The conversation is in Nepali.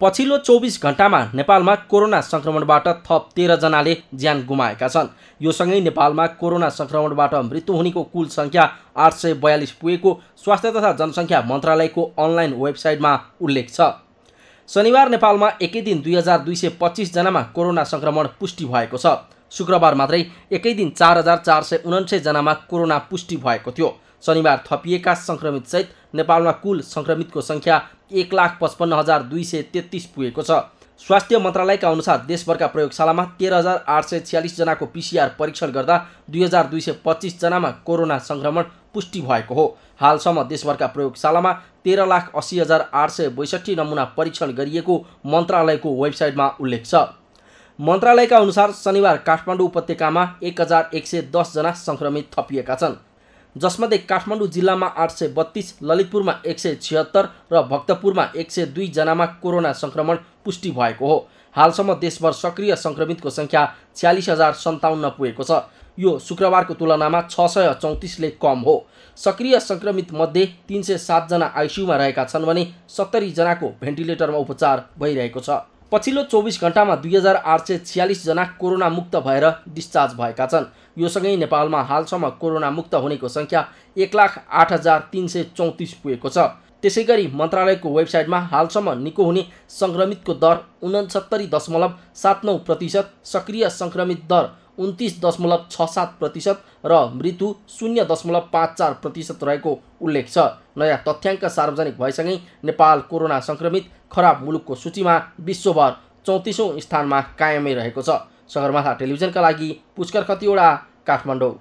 पछिल्लो चौबिस घन्टामा नेपालमा कोरोना सङ्क्रमणबाट थप तेह्रजनाले ज्यान गुमाएका छन् यो सँगै नेपालमा कोरोना सङ्क्रमणबाट मृत्यु हुनेको कुल सङ्ख्या आठ सय बयालिस पुगेको स्वास्थ्य तथा जनसङ्ख्या मन्त्रालयको अनलाइन वेबसाइटमा उल्लेख छ शनिबार नेपालमा एकै दिन दुई हजार दुई सय पच्चिसजनामा कोरोना सङ्क्रमण पुष्टि भएको छ शुक्रबार मात्रै एकै दिन चार हजार चार सय उनान्सयजनामा कोरोना पुष्टि भएको थियो शनिबार थपिएका सङ्क्रमितसहित नेपालमा कुल सङ्क्रमितको सङ्ख्या एक लाख पचपन्न हजार दुई सय तेत्तिस पुगेको छ स्वास्थ्य मन्त्रालयका अनुसार देशभरका प्रयोगशालामा तेह्र हजार आठ सय छ्यालिसजनाको पिसिआर परीक्षण गर्दा दुई हजार दुई सय पच्चिसजनामा कोरोना सङ्क्रमण पुष्टि भएको हो हालसम्म देशभरका प्रयोगशालामा तेह्र लाख अस्सी हजार आठ सय बैसठी नमुना परीक्षण गरिएको मन्त्रालयको वेबसाइटमा उल्लेख छ मन्त्रालयका अनुसार शनिबार काठमाडौँ उपत्यकामा एक हजार एक सय दसजना सङ्क्रमित थपिएका छन् जसमध्ये काठमाडौँ जिल्लामा आठ सय बत्तिस ललितपुरमा एक सय छिहत्तर र भक्तपुरमा एक सय दुईजनामा कोरोना सङ्क्रमण पुष्टि भएको हो हालसम्म देशभर सक्रिय सङ्क्रमितको सङ्ख्या छ्यालिस हजार सन्ताउन्न पुगेको छ यो शुक्रबारको तुलनामा छ सय चौतिसले कम हो सक्रिय सङ्क्रमित मध्ये तिन सय सातजना आइसियुमा रहेका छन् भने सत्तरीजनाको भेन्टिलेटरमा उपचार भइरहेको छ पछिल्लो चौबिस घन्टामा दुई हजार आठ सय छ्यालिसजना कोरोनामुक्त भएर डिस्चार्ज भएका छन् यो सँगै नेपालमा हालसम्म कोरोना मुक्त हुनेको सङ्ख्या एक लाख आठ हजार तिन सय चौतिस पुगेको छ त्यसै गरी मन्त्रालयको वेबसाइटमा हालसम्म निको हुने सङ्क्रमितको दर उनसत्तरी दशमलव सात नौ प्रतिशत सक्रिय सङ्क्रमित दर उन्तिस दशमलव छ सात प्रतिशत र मृत्यु शून्य दशमलव पाँच चार प्रतिशत रहेको उल्लेख छ नयाँ तथ्याङ्क सार्वजनिक भएसँगै नेपाल कोरोना सङ्क्रमित खराब मुलुकको सूचीमा विश्वभर चौतिसौँ स्थानमा कायमै रहेको छ सगरमाथा टेलिभिजनका लागि पुष्कर खतिवडा काठमाडौँ